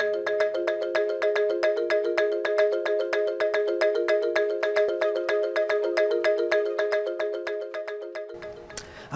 Thank you.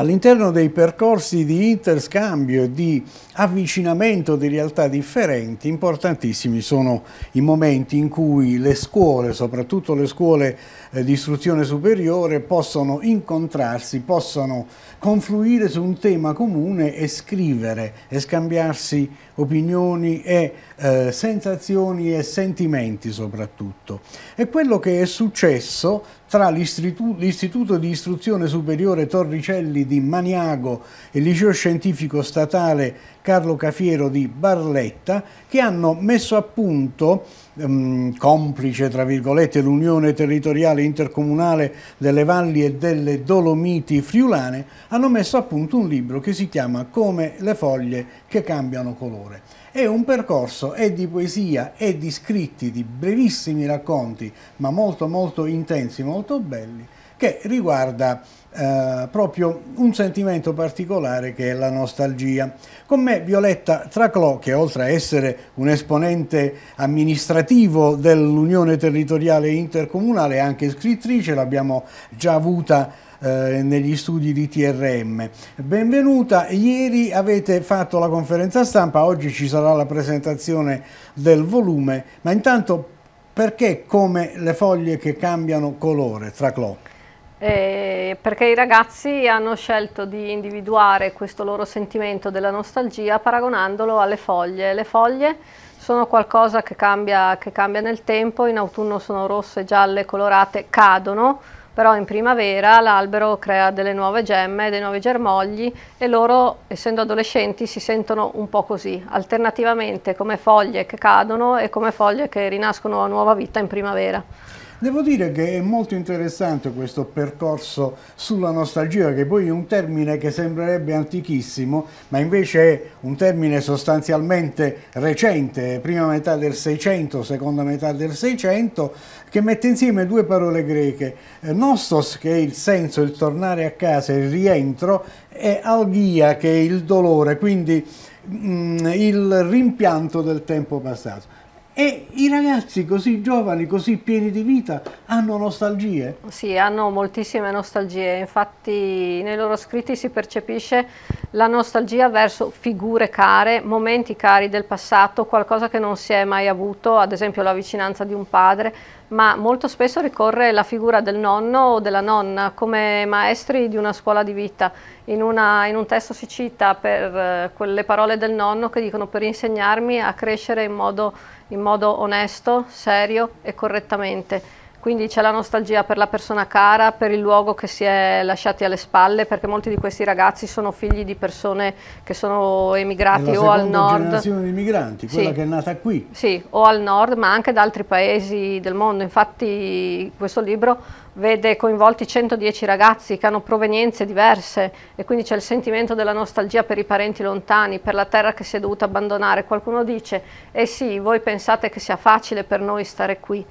all'interno dei percorsi di interscambio e di avvicinamento di realtà differenti, importantissimi sono i momenti in cui le scuole, soprattutto le scuole eh, di istruzione superiore, possono incontrarsi, possono confluire su un tema comune e scrivere e scambiarsi opinioni e eh, sensazioni e sentimenti soprattutto. E quello che è successo tra l'Istituto di Istruzione Superiore Torricelli di Maniago e il Liceo Scientifico Statale Carlo Cafiero di Barletta che hanno messo a punto, ehm, complice tra virgolette, l'Unione Territoriale Intercomunale delle Valli e delle Dolomiti Friulane, hanno messo a punto un libro che si chiama Come le foglie che cambiano colore. È un percorso e di poesia e di scritti, di brevissimi racconti, ma molto molto intensi, molto belli, che riguarda eh, proprio un sentimento particolare che è la nostalgia. Con me Violetta Traclò, che oltre a essere un esponente amministrativo dell'Unione Territoriale Intercomunale è anche scrittrice, l'abbiamo già avuta eh, negli studi di TRM. Benvenuta, ieri avete fatto la conferenza stampa, oggi ci sarà la presentazione del volume, ma intanto perché come le foglie che cambiano colore, Traclò? Eh, perché i ragazzi hanno scelto di individuare questo loro sentimento della nostalgia paragonandolo alle foglie. Le foglie sono qualcosa che cambia, che cambia nel tempo, in autunno sono rosse, gialle, colorate, cadono, però in primavera l'albero crea delle nuove gemme, dei nuovi germogli e loro, essendo adolescenti, si sentono un po' così, alternativamente come foglie che cadono e come foglie che rinascono a nuova vita in primavera. Devo dire che è molto interessante questo percorso sulla nostalgia, che poi è un termine che sembrerebbe antichissimo, ma invece è un termine sostanzialmente recente, prima metà del Seicento, seconda metà del Seicento, che mette insieme due parole greche, eh, nostos che è il senso, il tornare a casa, il rientro, e algia che è il dolore, quindi mh, mm, il rimpianto del tempo passato. E i ragazzi così giovani, così pieni di vita, hanno nostalgie? Sì, hanno moltissime nostalgie, infatti nei loro scritti si percepisce la nostalgia verso figure care, momenti cari del passato, qualcosa che non si è mai avuto, ad esempio la vicinanza di un padre, ma molto spesso ricorre la figura del nonno o della nonna come maestri di una scuola di vita. In, una, in un testo si cita per eh, quelle parole del nonno che dicono per insegnarmi a crescere in modo in modo onesto, serio e correttamente. Quindi c'è la nostalgia per la persona cara, per il luogo che si è lasciati alle spalle, perché molti di questi ragazzi sono figli di persone che sono emigrati o al nord. La generazione di migranti, quella sì. che è nata qui. Sì, o al nord, ma anche da altri paesi del mondo. Infatti questo libro vede coinvolti 110 ragazzi che hanno provenienze diverse e quindi c'è il sentimento della nostalgia per i parenti lontani, per la terra che si è dovuta abbandonare. Qualcuno dice, eh sì, voi pensate che sia facile per noi stare qui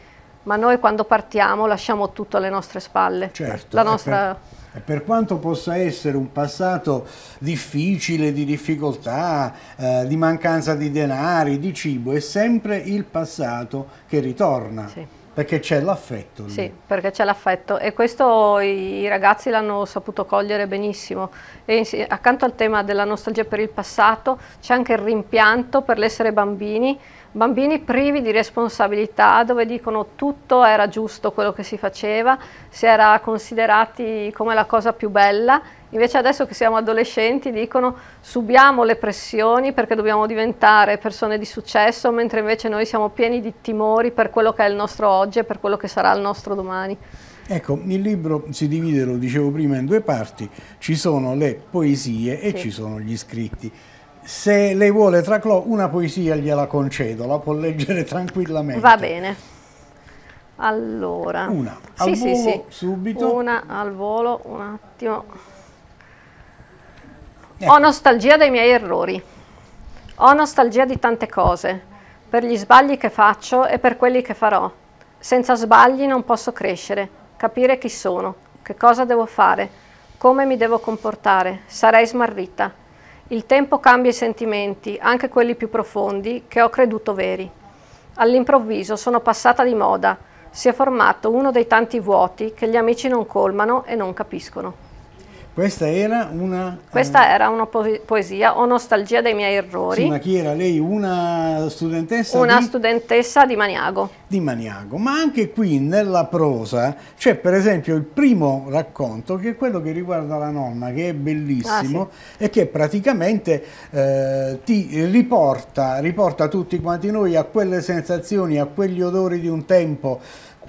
ma noi quando partiamo lasciamo tutto alle nostre spalle. Certo, La nostra... per, per, quanto possa essere un passato difficile, di difficoltà, eh, di mancanza di denari, di cibo, è sempre il passato che ritorna. Sì. Perché c'è l'affetto. Sì, perché c'è l'affetto e questo i ragazzi l'hanno saputo cogliere benissimo. E accanto al tema della nostalgia per il passato c'è anche il rimpianto per l'essere bambini, bambini privi di responsabilità dove dicono tutto era giusto quello che si faceva, si era considerati come la cosa più bella, invece adesso che siamo adolescenti dicono subiamo le pressioni perché dobbiamo diventare persone di successo, mentre invece noi siamo pieni di timori per quello che è il nostro oggi e per quello che sarà il nostro domani. Ecco, il libro si divide, lo dicevo prima, in due parti, ci sono le poesie e sì. ci sono gli scritti se lei vuole traclò una poesia gliela concedo, la può leggere tranquillamente. Va bene. Allora. Una. Al sì, volo, sì, sì. subito. Una al volo, un attimo. Eh. Ho nostalgia dei miei errori. Ho nostalgia di tante cose, per gli sbagli che faccio e per quelli che farò. Senza sbagli non posso crescere, capire chi sono, che cosa devo fare, come mi devo comportare. Sarei smarrita. Il tempo cambia i sentimenti, anche quelli più profondi, che ho creduto veri. All'improvviso sono passata di moda, si è formato uno dei tanti vuoti che gli amici non colmano e non capiscono. Questa era una... Questa ehm... era una poesia, O nostalgia dei miei errori. Sì, ma chi era lei? Una studentessa? Una di... studentessa di Maniago. Di Maniago, ma anche qui nella prosa c'è per esempio il primo racconto che è quello che riguarda la nonna, che è bellissimo ah, sì. e che praticamente eh, ti riporta, riporta tutti quanti noi a quelle sensazioni, a quegli odori di un tempo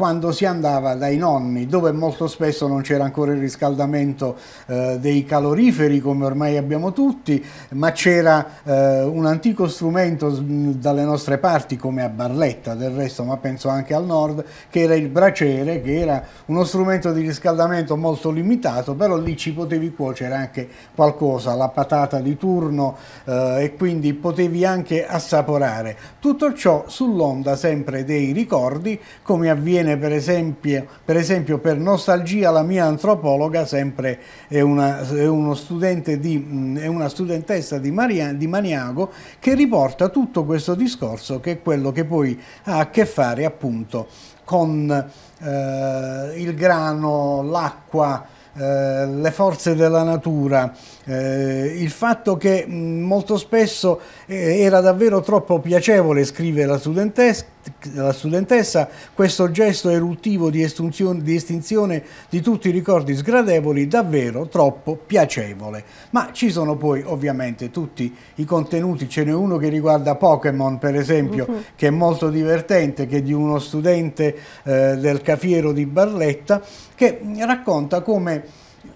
quando si andava dai nonni, dove molto spesso non c'era ancora il riscaldamento eh, dei caloriferi come ormai abbiamo tutti, ma c'era eh, un antico strumento dalle nostre parti come a Barletta del resto, ma penso anche al nord, che era il braciere, che era uno strumento di riscaldamento molto limitato, però lì ci potevi cuocere anche qualcosa, la patata di turno eh, e quindi potevi anche assaporare. Tutto ciò sull'onda sempre dei ricordi, come avviene viene per esempio, per, esempio per nostalgia la mia antropologa, sempre è una, è di, è una studentessa di, Maria, di Maniago, che riporta tutto questo discorso che è quello che poi ha a che fare appunto con eh, il grano, l'acqua, eh, le forze della natura, eh, il fatto che mh, molto spesso eh, era davvero troppo piacevole, scrive la studentessa, la studentessa questo gesto eruttivo di estinzione, di estinzione di tutti i ricordi sgradevoli davvero troppo piacevole. Ma ci sono poi ovviamente tutti i contenuti, ce n'è uno che riguarda Pokémon per esempio, uh mhm. -huh. che è molto divertente, che è di uno studente eh, del Cafiero di Barletta, che racconta come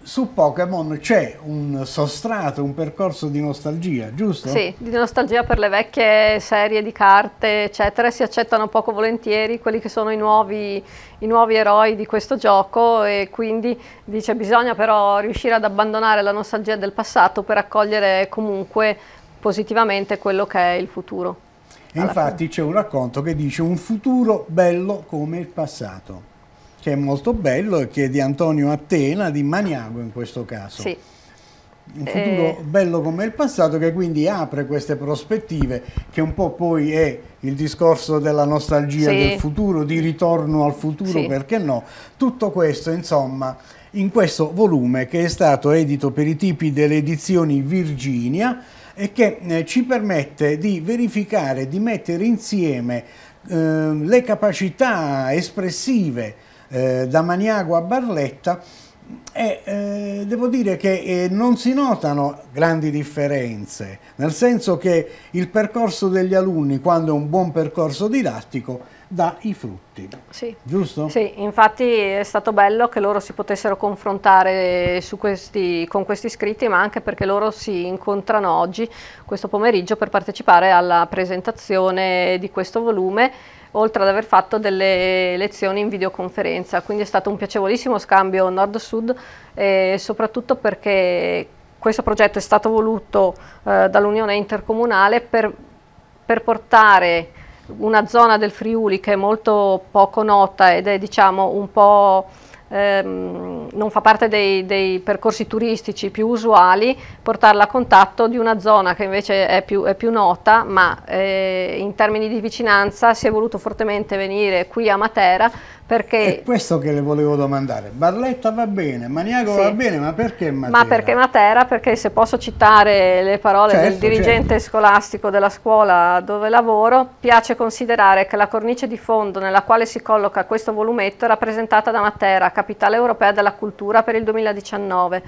su Pokémon c'è un sostrato, un percorso di nostalgia, giusto? Sì, di nostalgia per le vecchie serie di carte, eccetera, si accettano poco volentieri quelli che sono i nuovi, i nuovi eroi di questo gioco e quindi dice bisogna però riuscire ad abbandonare la nostalgia del passato per accogliere comunque positivamente quello che è il futuro. E infatti c'è un racconto che dice un futuro bello come il passato che è molto bello e che è di Antonio Attena, di Maniago in questo caso. Sì. Un futuro eh... bello come il passato che quindi apre queste prospettive che un po' poi è il discorso della nostalgia sì. del futuro, di ritorno al futuro, sì. perché no? Tutto questo insomma in questo volume che è stato edito per i tipi delle edizioni Virginia e che eh, ci permette di verificare, di mettere insieme eh, le capacità espressive eh, da Maniago a Barletta e eh, devo dire che eh, non si notano grandi differenze, nel senso che il percorso degli alunni, quando è un buon percorso didattico, dà i frutti. Sì. Giusto? Sì, infatti è stato bello che loro si potessero confrontare questi, con questi iscritti, ma anche perché loro si incontrano oggi, questo pomeriggio, per partecipare alla presentazione di questo volume oltre ad aver fatto delle lezioni in videoconferenza. Quindi è stato un piacevolissimo scambio nord-sud, eh, soprattutto perché questo progetto è stato voluto eh, dall'Unione Intercomunale per, per portare una zona del Friuli che è molto poco nota ed è diciamo un po' ehm, non fa parte dei, dei, percorsi turistici più usuali, portarla a contatto di una zona che invece è più, è più nota, ma eh, in termini di vicinanza si è voluto fortemente venire qui a Matera perché... È questo che le volevo domandare. Barletta va bene, Maniago sì. va bene, ma perché Matera? Ma perché Matera? Perché se posso citare le parole certo, del dirigente certo. scolastico della scuola dove lavoro, piace considerare che la cornice di fondo nella quale si colloca questo volumetto è rappresentata da Matera, capitale europea della cultura per il 2019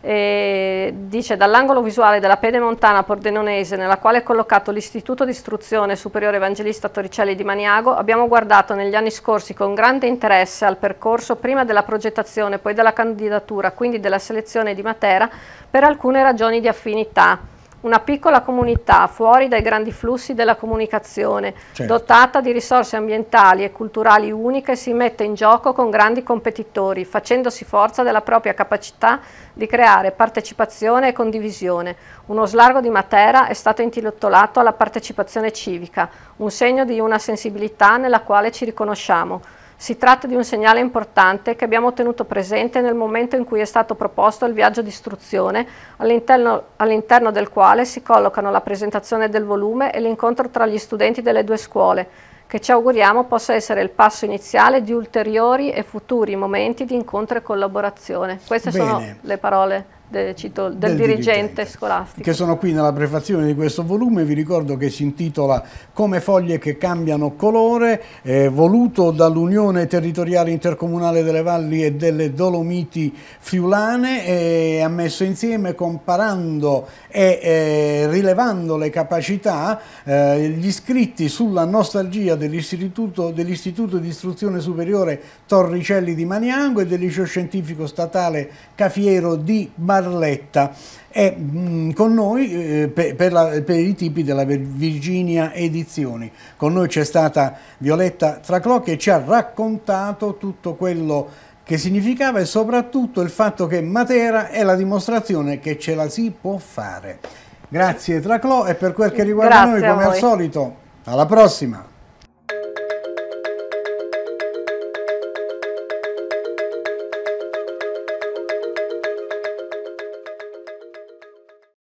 eh, dice dall'angolo visuale della pedemontana pordenonese nella quale è collocato l'istituto di istruzione superiore evangelista Torricelli di Maniago abbiamo guardato negli anni scorsi con grande interesse al percorso prima della progettazione poi della candidatura quindi della selezione di Matera per alcune ragioni di affinità una piccola comunità fuori dai grandi flussi della comunicazione, certo. dotata di risorse ambientali e culturali uniche, si mette in gioco con grandi competitori, facendosi forza della propria capacità di creare partecipazione e condivisione. Uno slargo di Matera è stato intilottolato alla partecipazione civica, un segno di una sensibilità nella quale ci riconosciamo. Si tratta di un segnale importante che abbiamo tenuto presente nel momento in cui è stato proposto il viaggio di istruzione, all'interno, all del quale si collocano la presentazione del volume e l'incontro tra gli studenti delle due scuole, che ci auguriamo possa essere il passo iniziale di ulteriori e futuri momenti di incontro e collaborazione. Queste Bene. sono le parole del, cito, del, del dirigente, dirigente, scolastico. Che sono qui nella prefazione di questo volume, vi ricordo che si intitola Come foglie che cambiano colore, eh, voluto dall'Unione Territoriale Intercomunale delle Valli e delle Dolomiti Friulane, eh, ha messo insieme comparando e eh, rilevando le capacità eh, gli iscritti sulla nostalgia dell'Istituto dell di Istruzione Superiore Torricelli di Maniango e del Liceo Scientifico Statale Cafiero di Bari Barletta è mh, mm, con noi eh, per, per, la, per, i tipi della Virginia Edizioni. Con noi c'è stata Violetta Traclò che ci ha raccontato tutto quello che significava e soprattutto il fatto che Matera è la dimostrazione che ce la si può fare. Grazie Traclò e per quel che riguarda Grazie noi come al solito alla prossima!